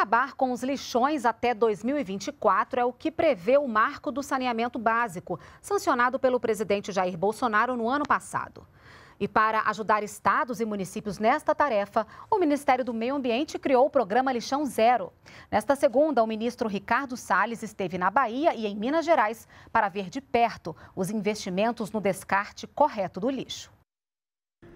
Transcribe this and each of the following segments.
Acabar com os lixões até 2024 é o que prevê o marco do saneamento básico, sancionado pelo presidente Jair Bolsonaro no ano passado. E para ajudar estados e municípios nesta tarefa, o Ministério do Meio Ambiente criou o programa Lixão Zero. Nesta segunda, o ministro Ricardo Salles esteve na Bahia e em Minas Gerais para ver de perto os investimentos no descarte correto do lixo.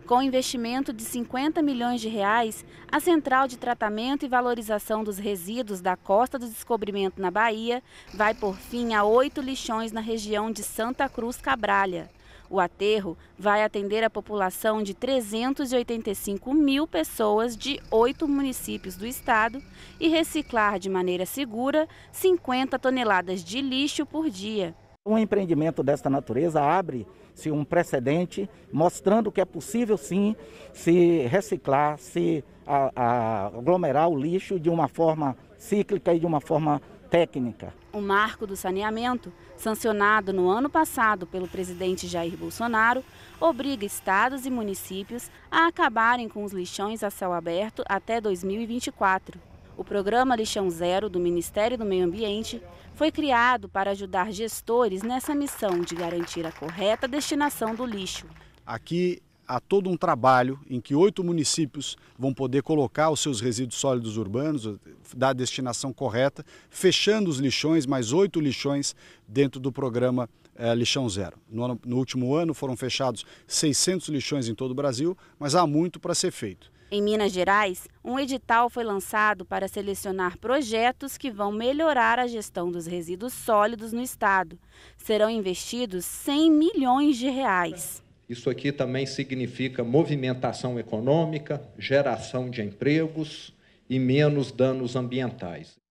Com investimento de 50 milhões de reais, a Central de Tratamento e Valorização dos Resíduos da Costa do Descobrimento na Bahia vai por fim a oito lixões na região de Santa Cruz Cabralha. O aterro vai atender a população de 385 mil pessoas de oito municípios do estado e reciclar de maneira segura 50 toneladas de lixo por dia. Um empreendimento desta natureza abre-se um precedente, mostrando que é possível sim se reciclar, se a, a aglomerar o lixo de uma forma cíclica e de uma forma técnica. O marco do saneamento, sancionado no ano passado pelo presidente Jair Bolsonaro, obriga estados e municípios a acabarem com os lixões a céu aberto até 2024. O programa Lixão Zero do Ministério do Meio Ambiente foi criado para ajudar gestores nessa missão de garantir a correta destinação do lixo. Aqui há todo um trabalho em que oito municípios vão poder colocar os seus resíduos sólidos urbanos, dar a destinação correta, fechando os lixões, mais oito lixões dentro do programa é, Lixão Zero. No, ano, no último ano foram fechados 600 lixões em todo o Brasil, mas há muito para ser feito. Em Minas Gerais, um edital foi lançado para selecionar projetos que vão melhorar a gestão dos resíduos sólidos no estado. Serão investidos 100 milhões de reais. Isso aqui também significa movimentação econômica, geração de empregos e menos danos ambientais.